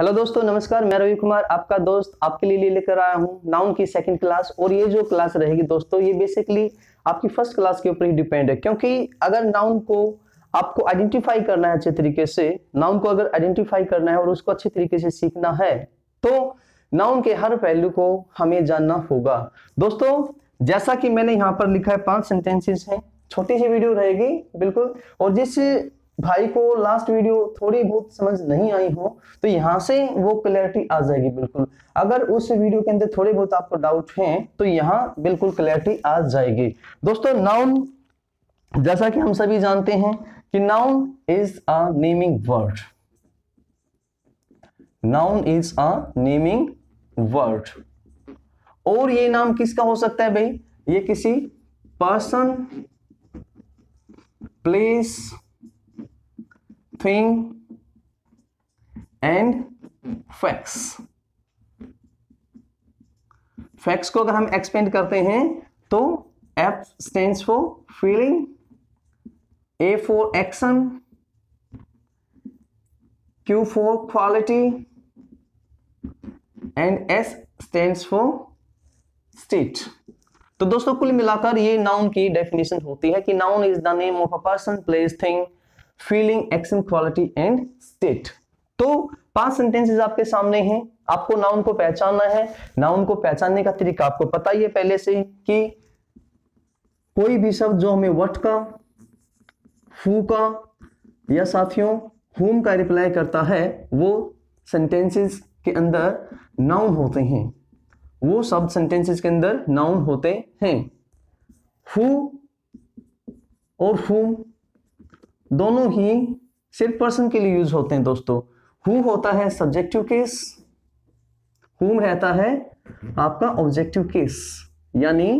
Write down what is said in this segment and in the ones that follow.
hello दोस्तों नमस्कार मैं रवि कुमार आपका दोस्त आपके लिए लेकर आया हूँ नाउन की सेकंड क्लास और ये जो क्लास रहेगी दोस्तों ये बेसिकली आपकी फर्स्ट क्लास के ऊपर ही डिपेंड है क्योंकि अगर नाउन को आपको आइडेंटिफाई करना है अच्छे तरीके से नाउन को अगर आइडेंटिफाई करना है और उसको अच्छे तरीके से सीखना है तो नाउन के हर पहलू को हमें जानना होगा दोस्तों जैसा कि मैंने यहाँ पर लिखा है पांच सेंटेंसेस है छोटी सी वीडियो रहेगी बिल्कुल और जिस भाई को लास्ट वीडियो थोड़ी बहुत समझ नहीं आई हो तो यहाँ से वो क्लैरिटी आ जाएगी बिल्कुल अगर उस वीडियो के अंदर थोड़े बहुत आपको डाउट हैं तो यहाँ बिल्कुल क्लैरिटी आ जाएगी दोस्तों नाउन जैसा कि हम सभी जानते हैं कि noun is a naming word noun is a naming word और ये नाम किसका हो सकता है भाई ये किसी person place thing and faqs faqs को अगर हम एक्सपेंड करते हैं तो F stand for feeling A for action Q for quality and S stand for state तो दोस्तों कुल मिलाकर ये नाउन की डेफिनेशन होती है कि noun is the name of a person place thing feeling action quality and state तो पांच सेंटेंसेस आपके सामने हैं आपको नाउन को पहचानना है नाउन को पहचानने का तरीका आपको पता ही है पहले से कि कोई भी शब्द जो हमें वट का हु का या साथियों होम का रिप्लाई करता है वो सेंटेंसेस के अंदर नाउन होते हैं वो शब्द सेंटेंसेस के अंदर नाउन होते हैं हु और हुम दोनों ही सिर्फ पर्सन के लिए यूज होते हैं दोस्तों हु होता है सब्जेक्टिव केस हुम रहता है आपका ऑब्जेक्टिव केस यानी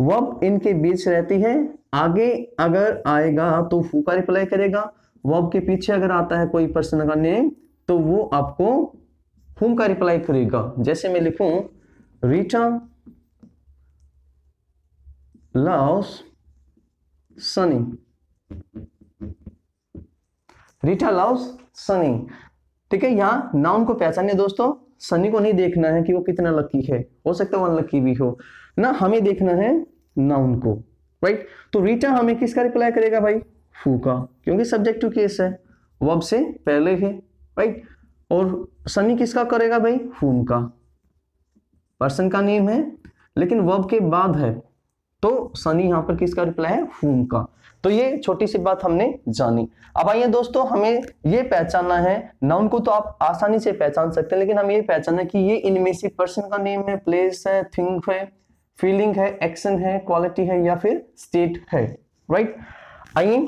वब इनके बीच रहती है आगे अगर आएगा तो हु का रिप्लाई करेगा वब के पीछे अगर आता है कोई पर्सन का नेम तो वो आपको हुम का रिप्लाई करेगा जैसे मैं लिखूं Rita loves Sunny Rita loves Sunny ठीक है यहाँ नाउन को पहचानिए दोस्तों सनी को नहीं देखना है कि वो कितना लकी है हो सकता है वो अनलकी भी हो ना हमें देखना है नाउन को राइट तो रीटा हमें किसका रिप्लाई करेगा भाई फू का क्योंकि सब्जेक्ट टू केस है वब से पहले है राइट और सनी किसका करेगा भाई हुम का पर्सन का नेम है लेकिन वब के बाद है तो सनी यहाँ पर किसका रिप्लाई है हुम का तो ये छोटी सी बात हमने जानी अब आइए दोस्तों हमें ये पहचानना है नाउन को तो आप आसानी से पहचान सकते हैं लेकिन हमें ये पहचानना है कि ये इनमें से पर्सन का नेम है प्लेस है थिंग है फीलिंग है एक्शन है क्वालिटी है या फिर स्टेट है राइट आइए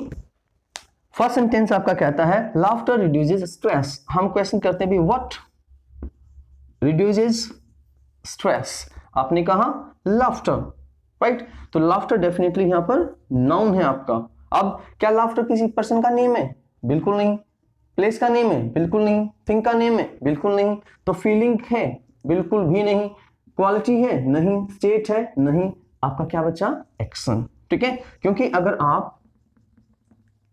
फर्स्ट सेंटेंस आपका कहता है लाफ्टर रिड्यूजेज स्ट्रेस हम क्वेश्चन करते हैं भी व्हाट रिड्यूजेज स्ट्रेस आपने कहा लाफ्टर राइट तो लाफ्टर डेफिनेटली यहां पर नाउन है आपका अब क्या लाफ्टर किसी पर्सन का नेम है बिल्कुल नहीं प्लेस का नेम है बिल्कुल नहीं थिंग का नेम है बिल्कुल नहीं तो फीलिंग है बिल्कुल भी नहीं क्वालिटी है नहीं स्टेट है नहीं आपका क्या बचा एक्शन ठीक है क्योंकि अगर आप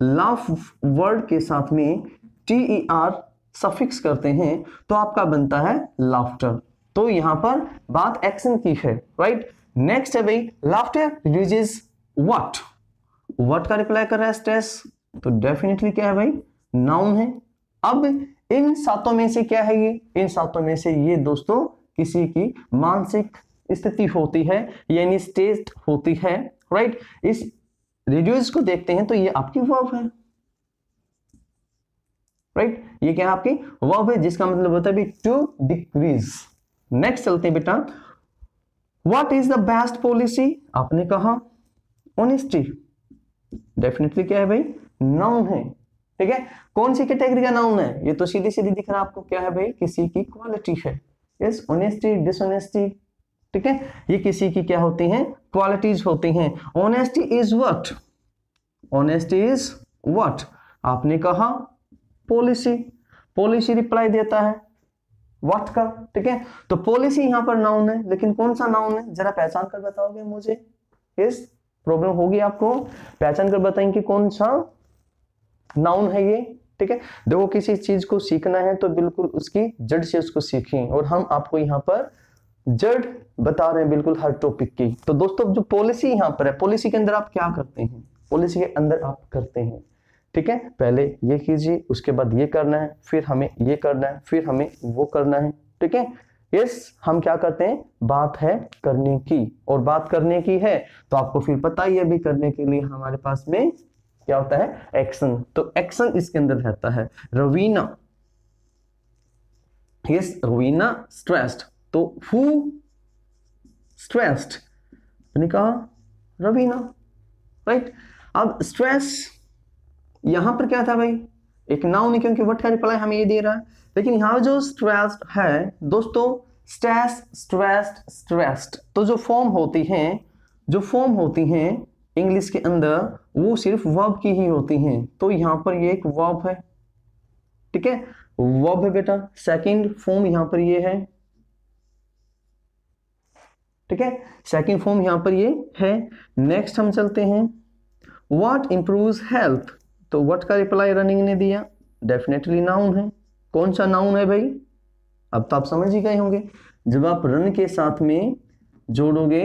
लाफ वर्ड के साथ में टी ई आर सफिक्स करते हैं तो आपका बनता है लाफ्टर तो यहां पर बात एक्शन की है राइट नेक्स्ट है भाई लाफ्टर रिड्यूजेज वट वट का रिप्लाई कर रहा है स्ट्रेस तो डेफिनेटली क्या है भाई नाउन है अब इन सातों में से क्या है ये इन सातों में से ये दोस्तों किसी की मानसिक स्थिति होती है यानी स्टेट होती है राइट इस रिड्यूज को देखते हैं तो ये आपकी वर्ब है राइट ये क्या है आपकी वर्ब है जिसका मतलब होता है टू डिक्रीज नेक्स्ट चलते हैं बेटा what is the best policy आपने कहा ऑनेस्टी डेफिनेटली क्या है भाई नाउन है ठीक है कौन सी कैटेगरी का नाउन है ये तो सीधे सीधे दिख रहा है आपको क्या है भाई किसी की क्वालिटी है यस ऑनेस्टी डिसऑनेस्टी ठीक है ये किसी की क्या होती हैं क्वालिटीज होती हैं honesty is what honesty is what आपने कहा पॉलिसी पॉलिसी रिप्लाई देता है वक्त का ठीक है तो पॉलिसी यहां पर नाउन है लेकिन कौन सा नाउन है जरा पहचान कर बताओगे मुझे इस प्रॉब्लम होगी आपको पहचान कर बताएंगे कौन सा नाउन है ये ठीक है देखो किसी चीज को सीखना है तो बिल्कुल उसकी जड़ से उसको सीखें और हम आपको यहाँ पर जड़ बता रहे हैं बिल्कुल हर टॉपिक की तो दोस्तों जो पॉलिसी यहां पर है पॉलिसी के अंदर आप क्या करते हैं पॉलिसी के अंदर आप करते हैं ठीक है पहले ये कीजिए उसके बाद ये करना है फिर हमें ये करना है फिर हमें वो करना है ठीक है यस हम क्या करते हैं बात है करने की और बात करने की है तो आपको फिर पता ही अभी करने के लिए हमारे पास में क्या होता है एक्शन तो एक्शन इसके अंदर रहता है रवीना यस रवीना स्ट्रेस्ड तो हु स्ट्रेस्ड कहा रवीना राइट अब स्ट्रेस यहाँ पर क्या था भाई एक नाउन है क्योंकि वट का रिप्लाई हमें ये दे रहा है लेकिन यहाँ जो स्ट्रेस्ड है दोस्तों स्ट्रेस स्ट्रेस्ड स्ट्रेस्ड तो जो फॉर्म होती हैं जो फॉर्म होती हैं इंग्लिश के अंदर वो सिर्फ वर्ब की ही होती हैं तो यहाँ पर ये एक वर्ब है ठीक है वर्ब है बेटा सेकंड फॉर्म यहाँ पर ये है ठीक है सेकंड फॉर्म यहाँ पर ये है नेक्स्ट हम चलते हैं व्हाट इंप्रूव्स हेल्थ तो व्हाट का रिप्लाई रनिंग ने दिया डेफिनेटली नाउन है कौन सा नाउन है भाई अब तो आप समझ ही गए होंगे जब आप रन के साथ में जोड़ोगे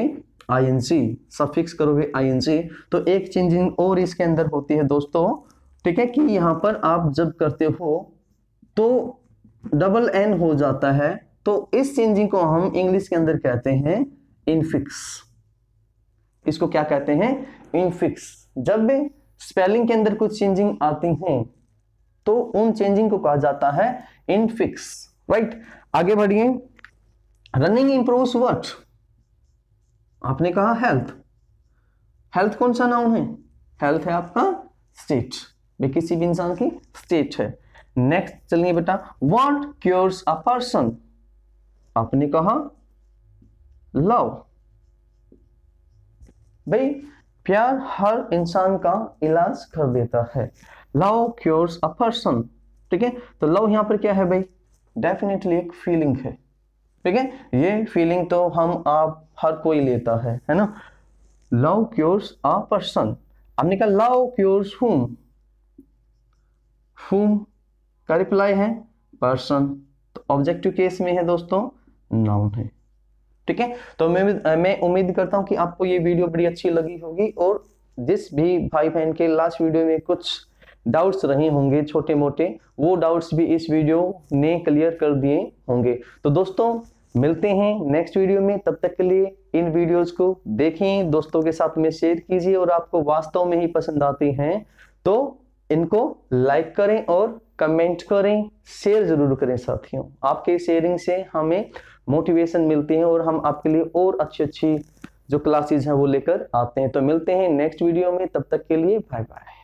आईएनसी सफिक्स करोगे आईएनसी तो एक चेंजिंग और इसके अंदर होती है दोस्तों ठीक है कि यहां पर आप जब करते हो तो डबल एन हो जाता है तो इस चेंजिंग को हम इंग्लिश के अंदर कहते हैं इनफिक्स इसको क्या कहते हैं इनफिक्स जब स्पेलिंग के अंदर कुछ चेंजिंग आती हैं तो उन चेंजिंग को कहा जाता है इनफिक्स राइट आगे बढ़िए रनिंग इंप्रूव वर्ट आपने कहा हेल्थ हेल्थ कौन सा नाउन है हेल्थ है आपका स्टेट वे किसी भी इंसान की स्टेट है नेक्स्ट चलिए बेटा वॉट क्योर्स अ पर्सन आपने कहा लव भाई प्यार हर इंसान का इलाज कर देता है लव क्योर्स अ पर्सन ठीक है तो लव यहाँ पर क्या है भाई डेफिनेटली एक फीलिंग है ठीक है ये फीलिंग तो हम आप हर कोई लेता है है ना लव क्योर्स अ पर्सन आपने कहा लव क्योर्स हुम हुम का रिप्लाई है पर्सन तो ऑब्जेक्टिव केस में है दोस्तों नाउन है ठीक है तो मैं मैं उम्मीद करता हूँ कि आपको ये वीडियो बड़ी अच्छी लगी होगी और जिस भी भाई बहन के लास्ट वीडियो में कुछ डाउट्स रहे होंगे छोटे मोटे वो डाउट्स भी इस वीडियो ने क्लियर कर दिए होंगे तो दोस्तों मिलते हैं नेक्स्ट वीडियो में तब तक के लिए इन वीडियोस को देखें दोस्तों के साथ में शेयर कीजिए और आपको वास्तव में ही पसंद आती हैं तो इनको लाइक करें और कमेंट करें शेयर जरूर करें साथियों आपके शेयरिंग से हमें मोटिवेशन मिलती है और हम आपके लिए और अच्छी अच्छी जो क्लासेज हैं वो लेकर आते हैं तो मिलते हैं नेक्स्ट वीडियो में तब तक के लिए बाय बाय